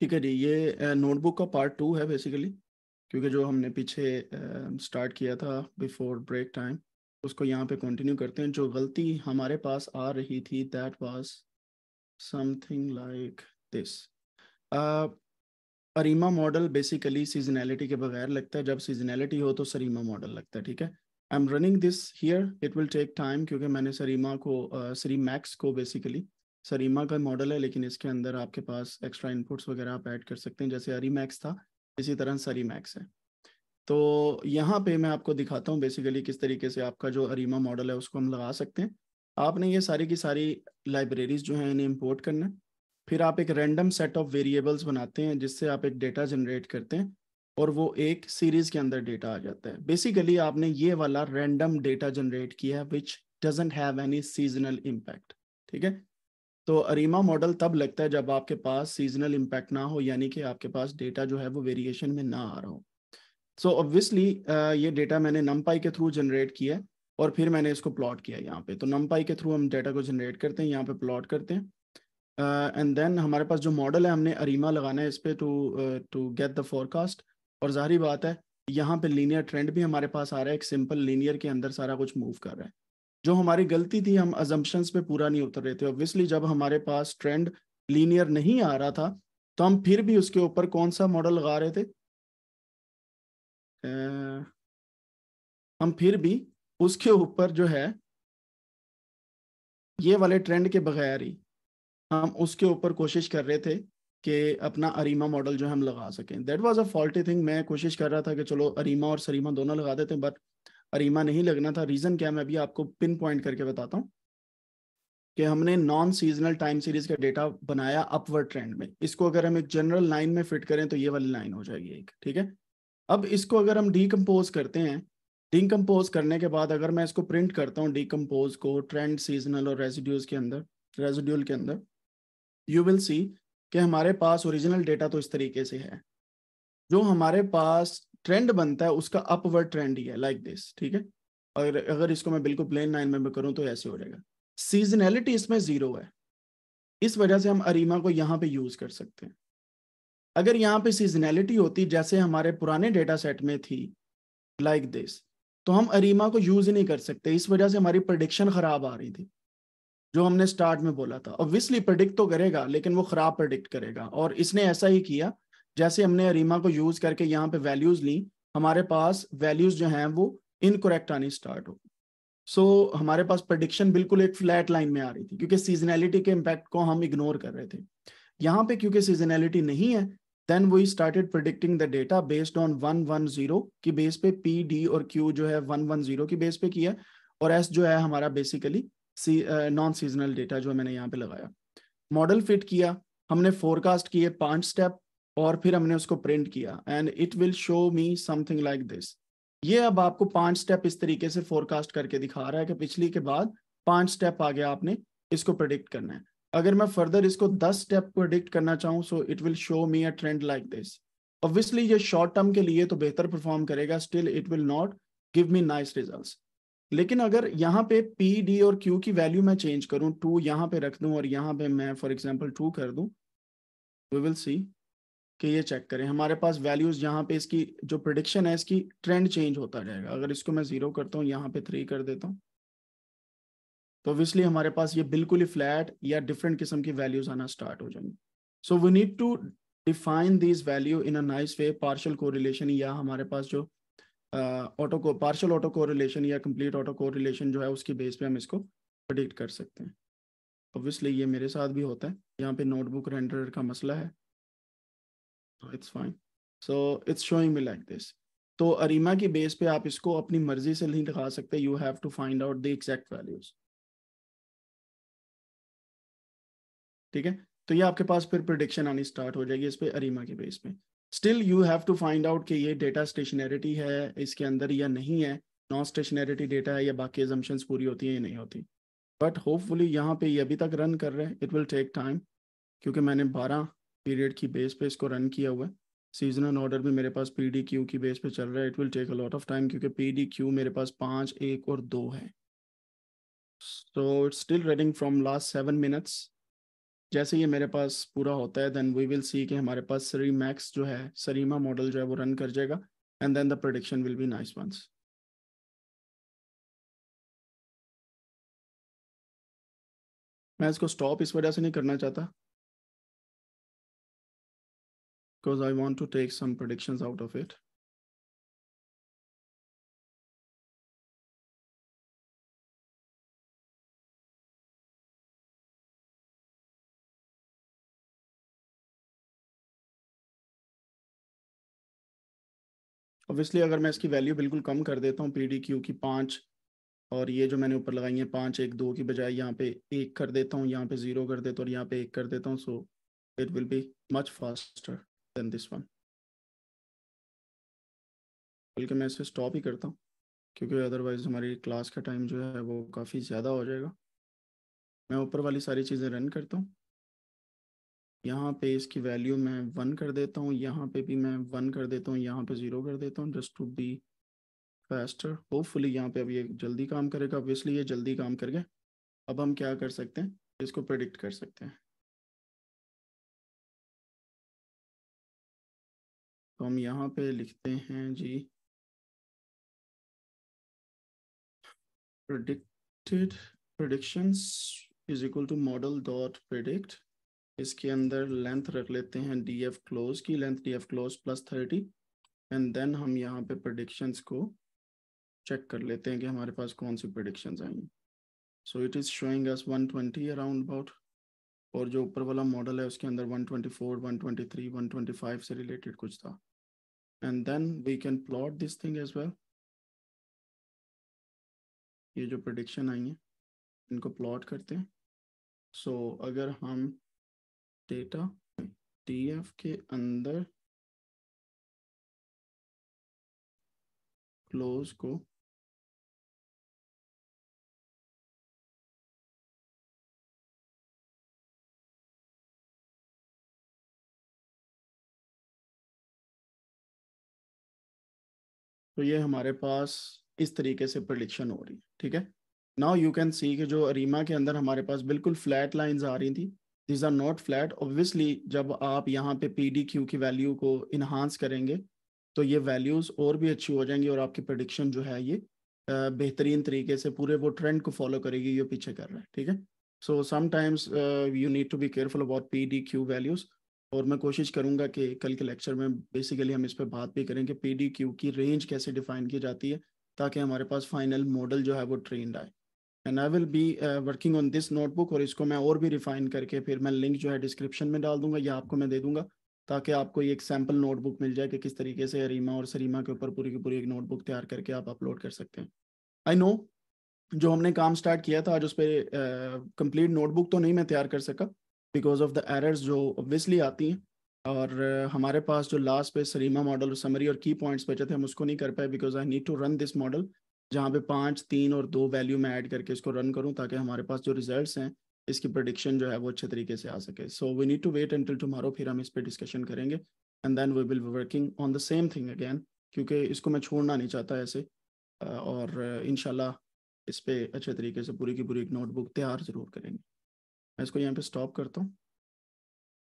ठीक है जी ये नोटबुक का पार्ट टू है बेसिकली क्योंकि जो हमने पीछे स्टार्ट किया था बिफोर ब्रेक टाइम उसको यहाँ पे कंटिन्यू करते हैं जो गलती हमारे पास आ रही थी that was something like this ARIMA model basically seasonality के बगैर लगता है जब सीजनैलिटी हो तो सरीमा मॉडल लगता है ठीक है I am running this here it will take time क्योंकि मैंने सरीमा को सरी मैक्स को बेसिकली सरीमा का मॉडल है लेकिन इसके अंदर आपके पास एक्स्ट्रा इनपुट्स वगैरह आप ऐड कर सकते हैं जैसे अरीमैक्स था इसी तरह सरीमैक्स है तो यहाँ पे मैं आपको दिखाता हूँ बेसिकली किस तरीके से आपका जो अरीमा मॉडल है उसको हम लगा सकते हैं आपने ये सारी की सारी लाइब्रेरीज जो हैं इन्हें इम्पोर्ट करना है फिर आप एक रैंडम सेट ऑफ वेरिएबल्स बनाते हैं जिससे आप एक डेटा जनरेट करते हैं और वो एक सीरीज के अंदर डेटा आ जाता है बेसिकली आपने ये वाला रैंडम डेटा जनरेट किया है which doesn't have any seasonal impact ठीक है तो अरीमा मॉडल तब लगता है जब आपके पास सीजनल इम्पैक्ट ना हो यानी कि आपके पास डेटा जो है वो वेरिएशन में ना आ रहा हो सो so ऑब्वियसली ये डेटा मैंने नमपाई के थ्रू जनरेट किया और फिर मैंने इसको प्लॉट किया यहाँ पे तो नमपाई के थ्रू हम डेटा को जनरेट करते हैं यहाँ पे प्लॉट करते हैं एंड देन हमारे पास जो मॉडल है हमने अरीमा लगाना है इस पर to to get the forecast और जाहरी बात है यहाँ पे लीनियर ट्रेंड भी हमारे पास आ रहा है एक सिंपल लीनियर के अंदर सारा कुछ मूव कर रहा है जो हमारी गलती थी हम अजम्पन्स पे पूरा नहीं उतर रहे थे ऑब्वियसली जब हमारे पास ट्रेंड लीनियर नहीं आ रहा था तो हम फिर भी उसके ऊपर कौन सा मॉडल लगा रहे थे हम फिर भी उसके ऊपर जो है ये वाले ट्रेंड के बगैर ही हम उसके ऊपर कोशिश कर रहे थे कि अपना अरीमा मॉडल जो हम लगा सकें that was a faulty thing मैं कोशिश कर रहा था कि चलो अरीमा और सरीमा दोनों लगा देते हैं बट अरीमा नहीं लगना था रीजन क्या मैं अभी आपको पिन पॉइंट करके बताता हूँ कि हमने नॉन सीजनल टाइम सीरीज का डेटा बनाया अपवर्ड ट्रेंड में इसको अगर हम एक जनरल लाइन में फिट करें तो ये वाली लाइन हो जाएगी एक ठीक है अब इसको अगर हम डीकम्पोज करते हैं डीकम्पोज करने के बाद अगर मैं इसको प्रिंट करता हूँ डीकम्पोज को ट्रेंड सीजनल और रेजिड्यूज के अंदर रेजिड्यूल के अंदर यू विल सी कि हमारे पास ओरिजिनल डेटा तो इस तरीके से है जो हमारे पास ट्रेंड बनता है उसका अपवर्ड ट्रेंड ही है लाइक दिस ठीक है अगर अगर इसको मैं बिल्कुल प्लेन लाइन में करूं तो ऐसे हो जाएगा सीजनैलिटी इसमें जीरो है इस वजह से हम अरीमा को यहाँ पे यूज कर सकते हैं अगर यहाँ पे सीजनैलिटी होती जैसे हमारे पुराने डेटा सेट में थी लाइक दिस तो हम अरीमा को यूज ही नहीं कर सकते इस वजह से हमारी प्रडिक्शन खराब आ रही थी जो हमने स्टार्ट में बोला था ऑब्वियसली प्रडिक्ट तो करेगा लेकिन वो खराब प्रडिक्ट करेगा और इसने ऐसा ही किया जैसे हमने अरीमा को यूज करके यहाँ पे वैल्यूज ली हमारे पास वैल्यूज जो हैं वो इनकोरेक्ट आनी स्टार्ट हो सो so, हमारे पास प्रडिक्शन बिल्कुल एक फ्लैट लाइन में आ रही थी क्योंकि सीजनैलिटी के इम्पैक्ट को हम इग्नोर कर रहे थे यहाँ पे क्योंकि सीजनैलिटी नहीं है then we started predicting the data based on one one zero की बेस पे पी डी और क्यू जो है वन वन जीरो की बेस पे किया और एस जो है हमारा बेसिकली नॉन सीजनल डेटा जो मैंने यहाँ पे लगाया मॉडल फिट किया हमने फोरकास्ट किए पांच स्टेप और फिर हमने उसको प्रिंट किया and it will show me something like this ये अब आपको पांच स्टेप इस तरीके से फोरकास्ट करके दिखा रहा है कि पिछली के बाद पांच स्टेप आ गया आपने इसको प्रडिक्ट करना है अगर मैं फर्दर इसको दस स्टेप प्रडिक्ट करना चाहूँ so it will show me a trend like this obviously ये शॉर्ट टर्म के लिए तो बेहतर परफॉर्म करेगा still it will not give me nice result लेकिन अगर यहाँ पे पी डी और क्यू की वैल्यू मैं चेंज करूँ टू यहाँ पे रख दूँ और यहाँ पे मैं फॉर एग्जाम्पल टू कर दूँ वी विल सी कि ये चेक करें हमारे पास वैल्यूज यहाँ पे इसकी जो प्रोडिक्शन है इसकी ट्रेंड चेंज होता जाएगा अगर इसको मैं जीरो करता हूँ यहाँ पे थ्री कर देता हूँ तो ऑब्वियसली हमारे पास ये बिल्कुल ही फ्लैट या डिफरेंट किस्म की वैल्यूज आना स्टार्ट हो जाएंगी so we need to define this value in a nice way partial correlation या हमारे पास जो ऑटो को पार्शल ऑटो कोरिलेशन या कंप्लीट ऑटो कोरिलेशन जो है उसकी बेस पे हम इसको प्रडिक्ट कर सकते हैं ऑब्वियसली ये मेरे साथ भी होता है यहाँ पे नोटबुक रेंडर का मसला है it's fine so it's showing me like this तो, तो अरीमा की बेस पे आप इसको अपनी मर्जी से नहीं लगा सकते you have to find out the exact values ठीक है तो ये आपके पास फिर प्रोडिक्शन आनी स्टार्ट हो जाएगी इस पर अरीमा के बेस पे still you have to find out कि ये डेटा स्टेशनरिटी है इसके अंदर या नहीं है नॉन स्टेशनरिटी डेटा है या बाकी एजम्पन्स पूरी होती हैं या नहीं होती बट होपफुली यहाँ पे ये अभी तक रन कर रहे हैं इट विल टेक टाइम क्योंकि मैंने बारह पीरियड की बेस पे इसको रन किया हुआ है सीजनल ऑर्डर भी मेरे पास पी डी क्यू की बेस पे चल रहा है it will take a lot of time क्योंकि पी डी क्यू मेरे पास पाँच एक और दो है so it's still running from last seven minutes जैसे ये मेरे पास पूरा होता है देन वी विल सी कि हमारे पास सरी मैक्स जो है सरीमा मॉडल जो है वो रन कर जाएगा and then the prediction will be nice once मैं इसको स्टॉप इस वजह से नहीं करना चाहता because I want to take some predictions out of it. Obviously अगर मैं इसकी वैल्यू बिल्कुल कम कर देता हूँ पी डी क्यू की पाँच और ये जो मैंने ऊपर लगाई है पाँच एक दो की बजाय यहाँ पे एक कर देता हूँ यहाँ पे ज़ीरो कर देता हूँ और यहाँ पे एक कर देता हूँ so it will be much faster than this one बल्कि मैं इसे स्टॉप ही करता हूँ क्योंकि अदरवाइज हमारी क्लास का टाइम जो है वो काफ़ी ज़्यादा हो जाएगा मैं ऊपर वाली सारी चीज़ें रन करता हूँ यहाँ पे इसकी वैल्यू मैं वन कर देता हूँ यहाँ पे भी मैं वन कर देता हूँ यहाँ पे ज़ीरो कर देता हूँ just to be faster hopefully यहाँ पे अब ये जल्दी काम करेगा ऑब्वियसली ये जल्दी काम करके अब हम क्या कर सकते हैं इसको प्रडिक्ट कर सकते हैं तो हम यहाँ पे लिखते हैं जी predicted predictions is equal to model dot predict इसके अंदर लेंथ रख लेते हैं डी एफ क्लोज की length D F close plus thirty and then हम यहाँ पे प्रडिक्शंस को चेक कर लेते हैं कि हमारे पास कौन सी प्रडिक्शंस आएंगी so it is showing us 120 around about और जो ऊपर वाला मॉडल है उसके अंदर 124, 123, 125 से रिलेटेड कुछ था and then we can plot this thing as well ये जो प्रडिक्शन आई है इनको प्लॉट करते हैं सो so, अगर हम डेटा डी एफ के अंदर क्लोज को तो ये हमारे पास इस तरीके से प्रडिक्शन हो रही है ठीक है नाउ यू कैन सी कि जो अरीमा के अंदर हमारे पास बिल्कुल फ्लैट लाइंस आ रही थी these are not flat obviously जब आप यहाँ पे पी डी क्यू की वैल्यू को इन्हांस करेंगे तो ये वैल्यूज़ और भी अच्छी हो जाएंगी और आपकी प्रडिक्शन जो है ये बेहतरीन तरीके से पूरे वो ट्रेंड को फॉलो करेगी ये पीछे कर रहा है ठीक है so sometimes you need to be careful about P D Q values और मैं कोशिश करूंगा कि कल के लेक्चर में बेसिकली हम इस पर बात भी करें कि पी की रेंज कैसे डिफाइन की जाती है ताकि हमारे पास फाइनल मॉडल जो है वो ट्रेंड आए and I will be working on this notebook और इसको मैं और भी रिफाइन करके फिर मैं लिंक जो है डिस्क्रिप्शन में डाल दूंगा या आपको मैं दे दूंगा ताकि आपको ये एक सैम्पल नोटबुक मिल जाए कि किस तरीके से अरीमा और सरीमा के ऊपर पूरी की पूरी एक नोटबुक तैयार करके आप अपलोड कर सकते हैं आई नो जो हमने काम स्टार्ट किया था आज उस पर कंप्लीट नोटबुक तो नहीं मैं तैयार कर सका बिकॉज ऑफ द एरर्स जो ऑब्वियसली आती हैं और uh, हमारे पास जो लास्ट पे सरीमा मॉडल और समरी और की पॉइंट्स बचे थे हम उसको नहीं कर पाए because I need to run this model जहाँ पे पाँच तीन और दो वैल्यू में ऐड करके इसको रन करूँ ताकि हमारे पास जो रिजल्ट हैं इसकी प्रोडिक्शन जो है वो अच्छे तरीके से आ सके so we need to wait until tomorrow फिर हम इस पर डिस्कशन करेंगे and then we will be working on the same thing again क्योंकि इसको मैं छोड़ना नहीं चाहता ऐसे uh, और इन uh, इस पर अच्छे तरीके से पूरी की पूरी एक नोटबुक तैयार ज़रूर करेंगे मैं इसको यहाँ पे स्टॉप करता हूँ